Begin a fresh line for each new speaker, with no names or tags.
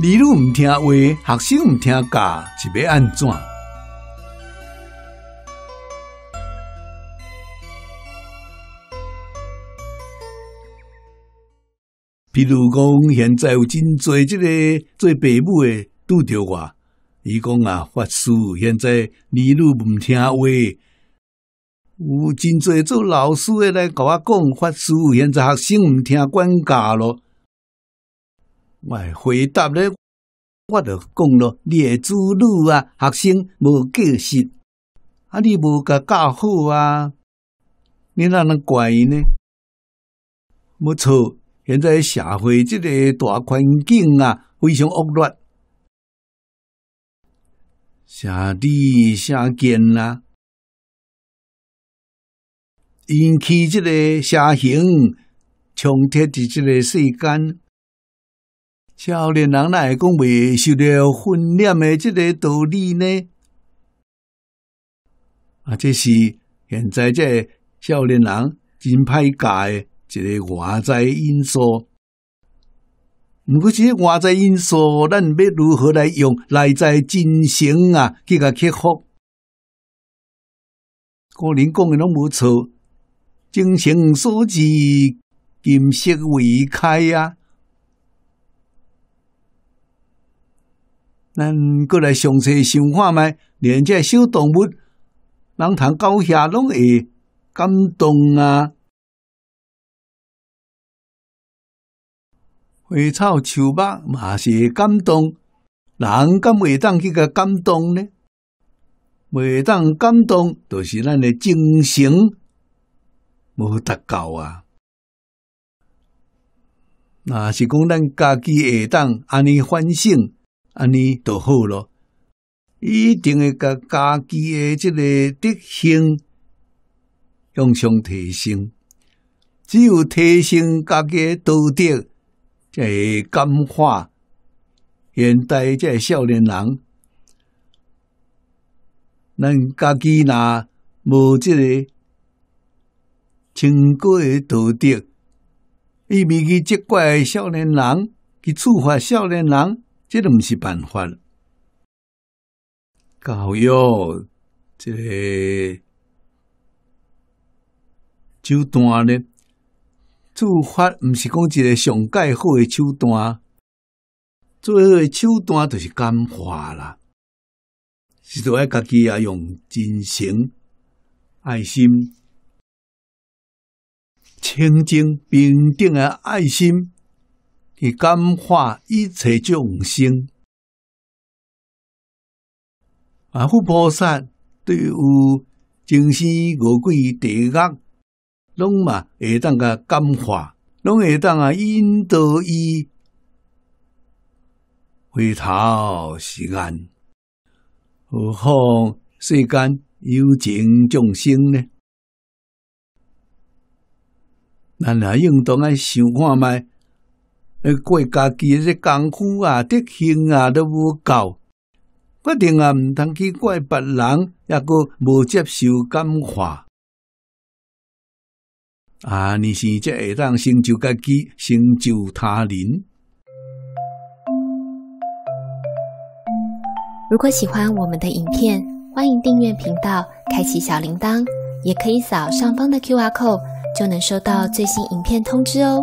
你女毋听话，学生毋听教，是要安怎？比如讲，现在有真侪即个做爸母的拄到我，伊讲啊发师，现在你女毋听话，有真侪做老师的来跟我讲发师，现在学生毋听管教咯。我回答你，我著讲咯，诶子女啊、学生无教识，啊，你无甲教好啊，你哪能怪伊呢？没错，现在社会即个大环境啊，
非常恶劣，下地下贱啦，引起即个下行，冲突的即个世间。少年
人哪会讲未受到训练的即个道理呢？啊，这是现在这少年人真歹假的一个外在因素。毋过，即个外在因素，咱要如何来用内在精神啊去甲克服？古人讲的拢无错，精诚所至，金石为开啊。咱过来详细想看卖，连这小动
物，人谈狗下拢会感动啊！花草、树木嘛是感动，人敢会当去个感动呢？
袂当感动，就是咱的精神无达到啊！那是讲咱家己会当安尼反省。安尼著好了，一定会甲家己诶，即个德性向上提升。只有提升家己诶道德，才会感化现代即个少年人。咱家己若无即个清高诶道德，伊未去责怪少年人，去处罚少年人。这都毋是办法了。教育这个手段呢，做法毋是讲一个上盖好的手段，最好的手段就是感化啦，是做爱家己啊用真诚、爱心、清净平等的爱心。去感化一切
众生啊！佛菩萨对于前世五鬼地狱，拢嘛会
当个感化，拢会当啊引导伊回头是岸，何况世间有情众生呢？咱也应当爱想看卖。你怪家己，这功夫啊、德行啊都不够，决定啊，唔通去怪别人，抑个无接受感化。啊，你是只会当成就家己，成就他人。如果喜欢我们的影片，欢迎订阅频道，开启小铃铛，也可以扫上方的 Q R code，就能收到最新影片通知哦。